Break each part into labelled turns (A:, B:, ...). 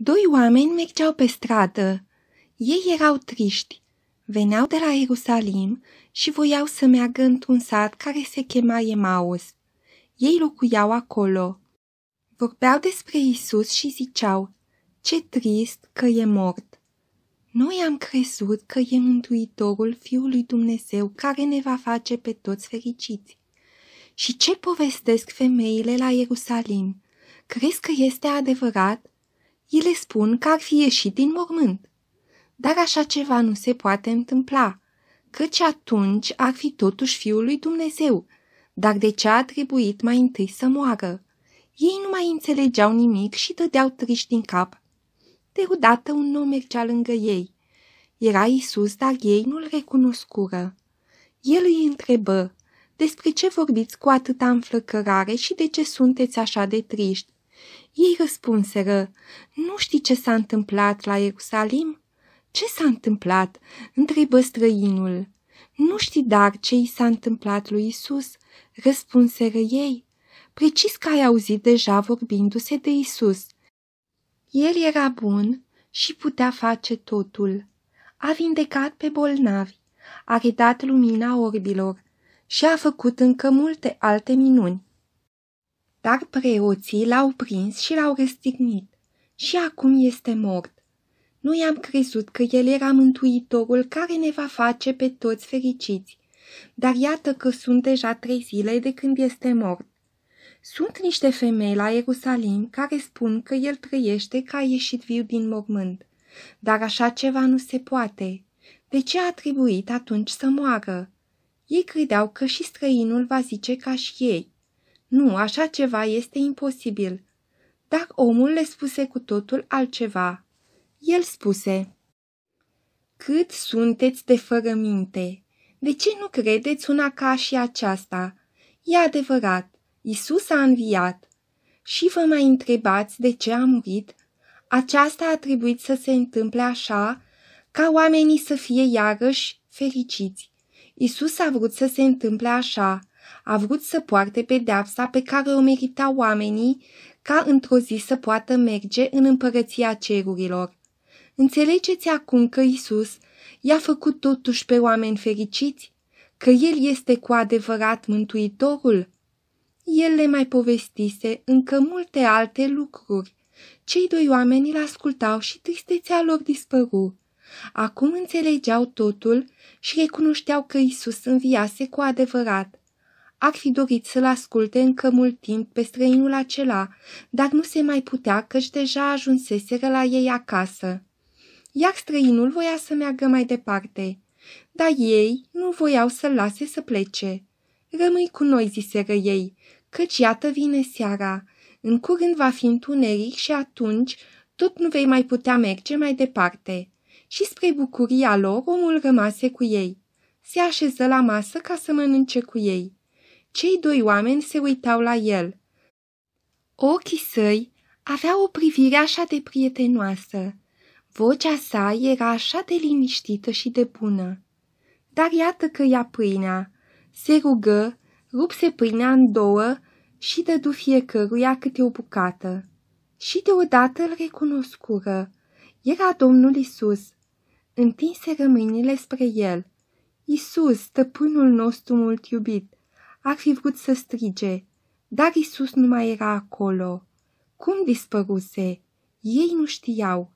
A: Doi oameni mergeau pe stradă. Ei erau triști. Veneau de la Ierusalim și voiau să meargă într-un sat care se chema Emaus. Ei locuiau acolo. Vorbeau despre Isus și ziceau, ce trist că e mort. Noi am crezut că e Mântuitorul Fiului Dumnezeu care ne va face pe toți fericiți. Și ce povestesc femeile la Ierusalim? Crezi că este adevărat? Ele spun că ar fi ieșit din mormânt. Dar așa ceva nu se poate întâmpla, căci atunci ar fi totuși Fiul lui Dumnezeu, dar de ce a trebuit mai întâi să moară? Ei nu mai înțelegeau nimic și dădeau triști din cap. Deodată un nou mergea lângă ei. Era Isus, dar ei nu-l recunoscură. El îi întrebă, despre ce vorbiți cu atâta înflăcărare și de ce sunteți așa de triști? Ei răspunseră, nu știi ce s-a întâmplat la Ierusalim? Ce s-a întâmplat? întrebă străinul. Nu știi dar ce i s-a întâmplat lui Isus, răspunseră ei. Precis că ai auzit deja vorbindu-se de Isus. El era bun și putea face totul. A vindecat pe bolnavi, a redat lumina orbilor și a făcut încă multe alte minuni. Dar preoții l-au prins și l-au răstignit. Și acum este mort. Nu i-am crezut că el era mântuitorul care ne va face pe toți fericiți. Dar iată că sunt deja trei zile de când este mort. Sunt niște femei la Ierusalim care spun că el trăiește ca a ieșit viu din mormânt. Dar așa ceva nu se poate. De ce a trebuit atunci să moară? Ei credeau că și străinul va zice ca și ei. Nu, așa ceva este imposibil. Dacă omul le spuse cu totul altceva, el spuse Cât sunteți de fără minte? De ce nu credeți una ca și aceasta? E adevărat, Isus a înviat. Și vă mai întrebați de ce a murit? Aceasta a trebuit să se întâmple așa, ca oamenii să fie iarăși fericiți. Isus a vrut să se întâmple așa, a vrut să poarte pedeapsa pe care o merita oamenii ca într-o zi să poată merge în împărăția cerurilor. Înțelegeți acum că Isus i-a făcut totuși pe oameni fericiți? Că El este cu adevărat Mântuitorul? El le mai povestise încă multe alte lucruri. Cei doi oameni îl ascultau și tristețea lor dispăru. Acum înțelegeau totul și recunoșteau că Isus înviase cu adevărat ar fi dorit să-l asculte încă mult timp pe străinul acela, dar nu se mai putea căci deja ajunseseră la ei acasă. Iar străinul voia să meargă mai departe, dar ei nu voiau să-l lase să plece. Rămâi cu noi, ziseră ei, căci iată vine seara. În curând va fi întuneric și atunci tot nu vei mai putea merge mai departe. Și spre bucuria lor, omul rămase cu ei. Se așeză la masă ca să mănânce cu ei. Cei doi oameni se uitau la el. Ochii săi avea o privire așa de prietenoasă. Vocea sa era așa de liniștită și de bună. Dar iată că ia pâinea. Se rugă, rupse pâinea în două și dădu fiecăruia câte o bucată. Și deodată îl recunoscură. Era Domnul Isus. Întinse rămâinile spre el. Isus, stăpânul nostru mult iubit, ar fi vrut să strige, dar Isus nu mai era acolo. Cum dispăruse? Ei nu știau.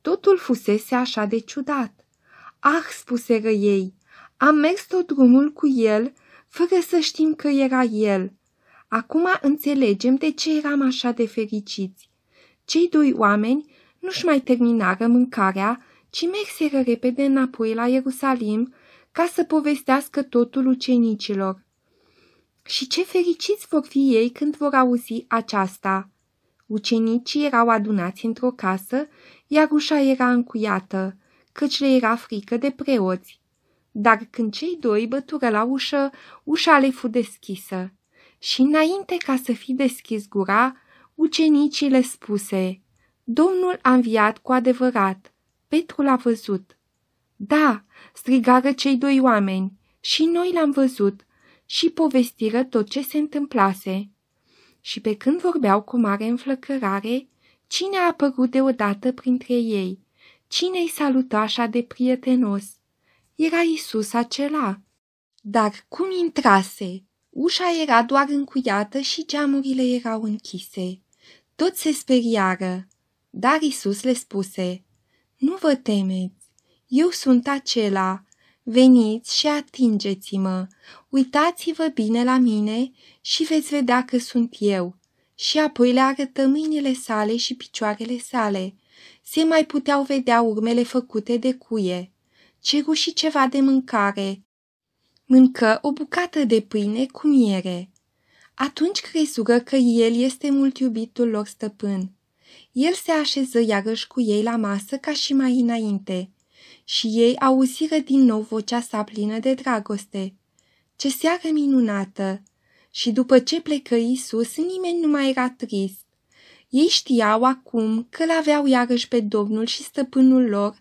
A: Totul fusese așa de ciudat. Ah, spuseră ei, am mers tot drumul cu el, fără să știm că era el. Acum înțelegem de ce eram așa de fericiți. Cei doi oameni nu-și mai terminară mâncarea, ci merseră repede înapoi la Ierusalim ca să povestească totul ucenicilor. Și ce fericiți vor fi ei când vor auzi aceasta! Ucenicii erau adunați într-o casă, iar ușa era încuiată, căci le era frică de preoți. Dar când cei doi bătură la ușă, ușa le fu deschisă. Și înainte ca să fi deschis gura, ucenicii le spuse, Domnul a înviat cu adevărat. Petru l-a văzut. Da, strigară cei doi oameni, și noi l-am văzut și povestiră tot ce se întâmplase. Și pe când vorbeau cu mare înflăcărare, cine a apărut deodată printre ei? Cine îi saluta așa de prietenos? Era Isus acela. Dar cum intrase? Ușa era doar încuiată și geamurile erau închise. Toți se speriară, dar Isus le spuse, Nu vă temeți, eu sunt acela Veniți și atingeți-mă, uitați-vă bine la mine și veți vedea că sunt eu. Și apoi le arătă mâinile sale și picioarele sale. Se mai puteau vedea urmele făcute de cuie. Ceru și ceva de mâncare. Mâncă o bucată de pâine cu miere. Atunci crezură că el este mult iubitul lor stăpân. El se așeză iarăși cu ei la masă ca și mai înainte – și ei auziră din nou vocea sa plină de dragoste. Ce seară minunată! Și după ce plecă Isus, nimeni nu mai era trist. Ei știau acum că l-aveau iarăși pe Domnul și stăpânul lor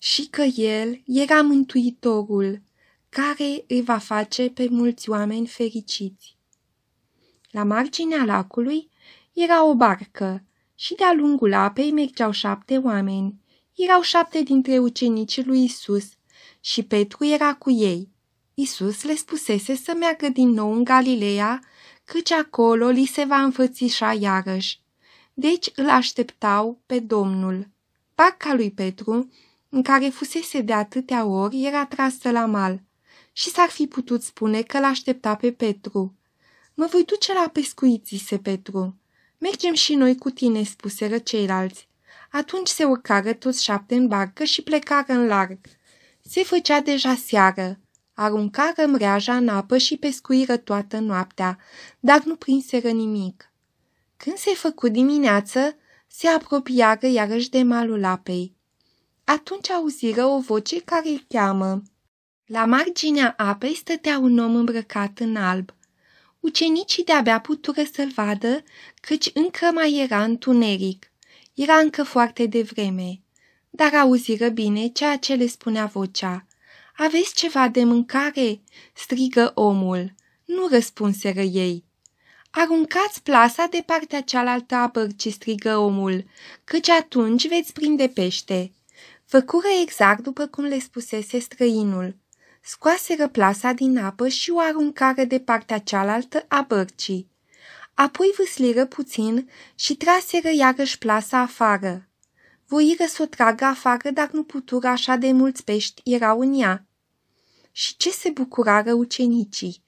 A: și că el era mântuitorul, care îi va face pe mulți oameni fericiți. La marginea lacului era o barcă și de-a lungul apei mergeau șapte oameni erau șapte dintre ucenicii lui Isus și Petru era cu ei. Isus le spusese să meargă din nou în Galileea, căci acolo li se va înfățișa iarăși. Deci îl așteptau pe Domnul. Barca lui Petru, în care fusese de atâtea ori, era trasă la mal și s-ar fi putut spune că l-aștepta pe Petru. Mă voi duce la pescuit, zise Petru. Mergem și noi cu tine, spuseră ceilalți. Atunci se urcară toți șapte în barcă și plecară în larg. Se făcea deja seară. Aruncară mreaja în apă și pescuiră toată noaptea, dar nu prinseră nimic. Când se făcu dimineață, se apropiară iarăși de malul apei. Atunci auziră o voce care îi cheamă. La marginea apei stătea un om îmbrăcat în alb. Ucenicii de-abia putură să-l vadă, căci încă mai era întuneric. Era încă foarte devreme, dar auziră bine ceea ce le spunea vocea. Aveți ceva de mâncare?" strigă omul. Nu răspunseră ei. Aruncați plasa de partea cealaltă a bărcii, strigă omul, căci atunci veți prinde pește. Făcură exact după cum le spusese străinul. Scoaseră plasa din apă și o aruncară de partea cealaltă a bărcii apoi vâsliră puțin și traseră iarăși plasa afară. Voiră să o tragă afară, dar nu putură așa de mulți pești erau în ea. Și ce se bucurară ucenicii!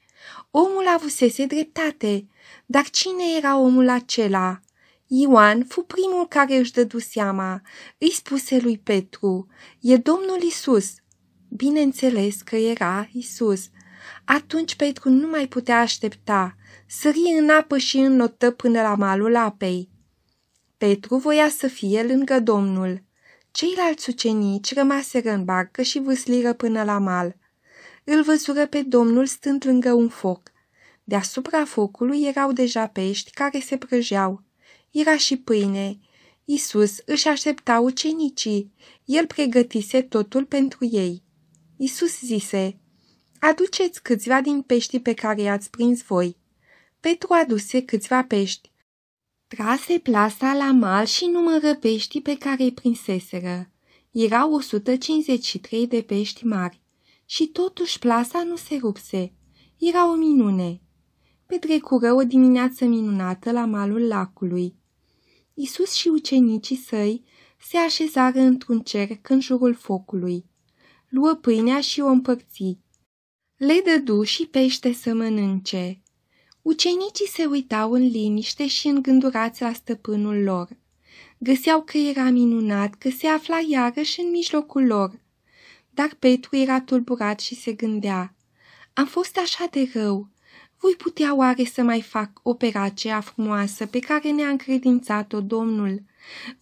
A: Omul avusese dreptate, dar cine era omul acela? Ioan fu primul care își dădu seama. Îi spuse lui Petru, e Domnul Isus. Bineînțeles că era Isus. Atunci Petru nu mai putea aștepta, sări în apă și înnotă până la malul apei. Petru voia să fie lângă domnul. Ceilalți ucenici rămaseră în barcă și vâsliră până la mal. Îl văzură pe domnul stând lângă un foc. Deasupra focului erau deja pești care se prăjeau. Era și pâine. Isus își aștepta ucenicii. El pregătise totul pentru ei. Isus zise, Aduceți câțiva din peștii pe care i-ați prins voi. Petru aduse câțiva pești. Trase plasa la mal și numără peștii pe care îi prinseseră. Erau 153 de pești mari și totuși plasa nu se rupse. Era o minune. Petrecură o dimineață minunată la malul lacului. Isus și ucenicii săi se așezară într-un cerc în jurul focului. Luă pâinea și o împărți le dădu și pește să mănânce. Ucenicii se uitau în liniște și îngândurați la stăpânul lor. Găseau că era minunat că se afla iarăși în mijlocul lor. Dar Petru era tulburat și se gândea, Am fost așa de rău, voi putea oare să mai fac opera aceea frumoasă pe care ne-a încredințat-o Domnul?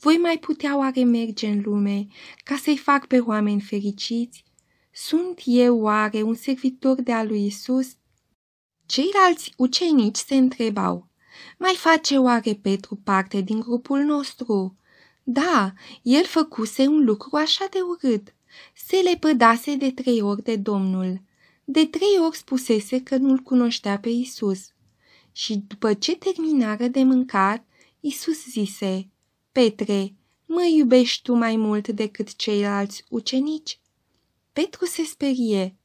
A: Voi mai putea oare merge în lume ca să-i fac pe oameni fericiți? Sunt eu oare un servitor de-a lui Isus? Ceilalți ucenici se întrebau, mai face oare Petru parte din grupul nostru? Da, el făcuse un lucru așa de urât. Se lepădase de trei ori de Domnul. De trei ori spusese că nu-l cunoștea pe Isus. Și după ce terminară de mâncat, Isus zise, Petre, mă iubești tu mai mult decât ceilalți ucenici? Petru se sperie.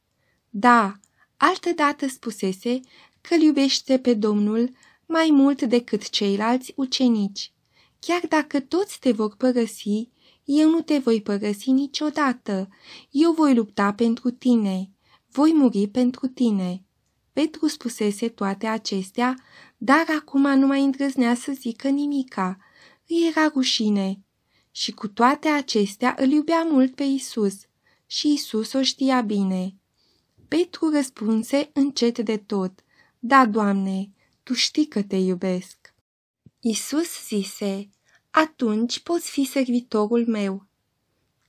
A: Da, altădată spusese că iubește pe Domnul mai mult decât ceilalți ucenici. Chiar dacă toți te vor părăsi, eu nu te voi părăsi niciodată. Eu voi lupta pentru tine. Voi muri pentru tine. Petru spusese toate acestea, dar acum nu mai îndrăznea să zică nimica. Îi era rușine. Și cu toate acestea îl iubea mult pe Isus – și Isus o știa bine. Petru răspunse încet de tot, Da, Doamne, Tu știi că te iubesc. Isus zise, Atunci poți fi servitorul meu.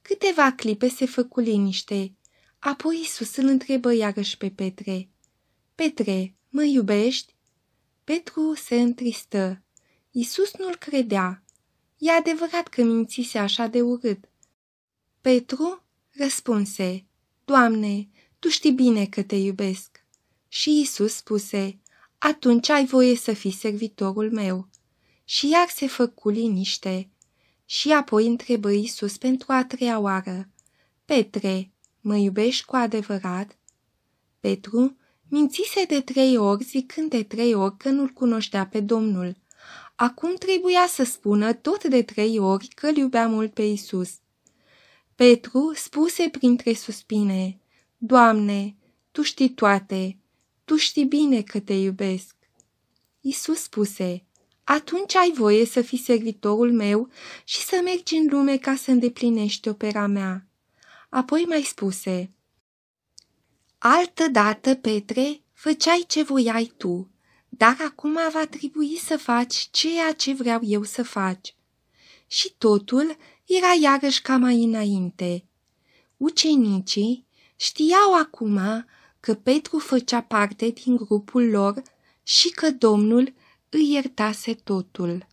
A: Câteva clipe se făcu liniște, apoi Isus îl întrebă iarăși pe Petre, Petre, mă iubești? Petru se întristă. Isus nu-l credea. E adevărat că mințise așa de urât. Petru Răspunse, Doamne, Tu știi bine că te iubesc. Și Isus spuse, Atunci ai voie să fii servitorul meu. Și iar se făcu liniște. Și apoi întrebă Isus pentru a treia oară, Petre, mă iubești cu adevărat? Petru mințise de trei ori zicând de trei ori că nu-l cunoștea pe Domnul. Acum trebuia să spună tot de trei ori că l iubea mult pe Isus. Petru spuse printre suspine, Doamne, Tu știi toate, Tu știi bine că te iubesc. Isus spuse, atunci ai voie să fii servitorul meu și să mergi în lume ca să îndeplinești opera mea. Apoi mai spuse, Altă dată, Petre, făceai ce voiai tu, dar acum va trebui să faci ceea ce vreau eu să faci. Și totul era iarăși ca mai înainte. Ucenicii știau acum că Petru făcea parte din grupul lor și că Domnul îi iertase totul.